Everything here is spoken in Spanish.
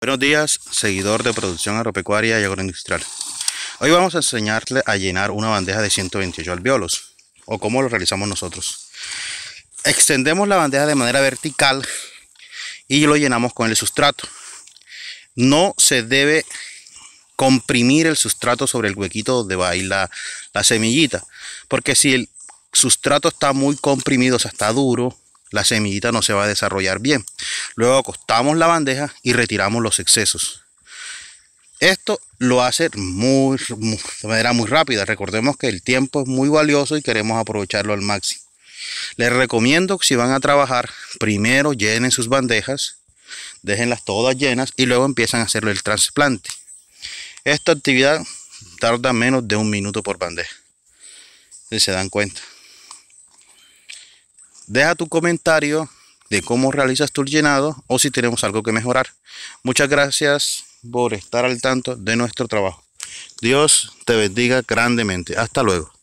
Buenos días, seguidor de producción agropecuaria y agroindustrial. Hoy vamos a enseñarle a llenar una bandeja de 128 albiolos, o como lo realizamos nosotros. Extendemos la bandeja de manera vertical y lo llenamos con el sustrato. No se debe comprimir el sustrato sobre el huequito donde va a ir la, la semillita, porque si el sustrato está muy comprimido, o sea, está duro, la semillita no se va a desarrollar bien. Luego acostamos la bandeja y retiramos los excesos. Esto lo hace muy, de manera muy rápida. Recordemos que el tiempo es muy valioso y queremos aprovecharlo al máximo. Les recomiendo que si van a trabajar, primero llenen sus bandejas, déjenlas todas llenas y luego empiezan a hacerle el trasplante. Esta actividad tarda menos de un minuto por bandeja. Si se dan cuenta. Deja tu comentario de cómo realizas tu llenado o si tenemos algo que mejorar. Muchas gracias por estar al tanto de nuestro trabajo. Dios te bendiga grandemente. Hasta luego.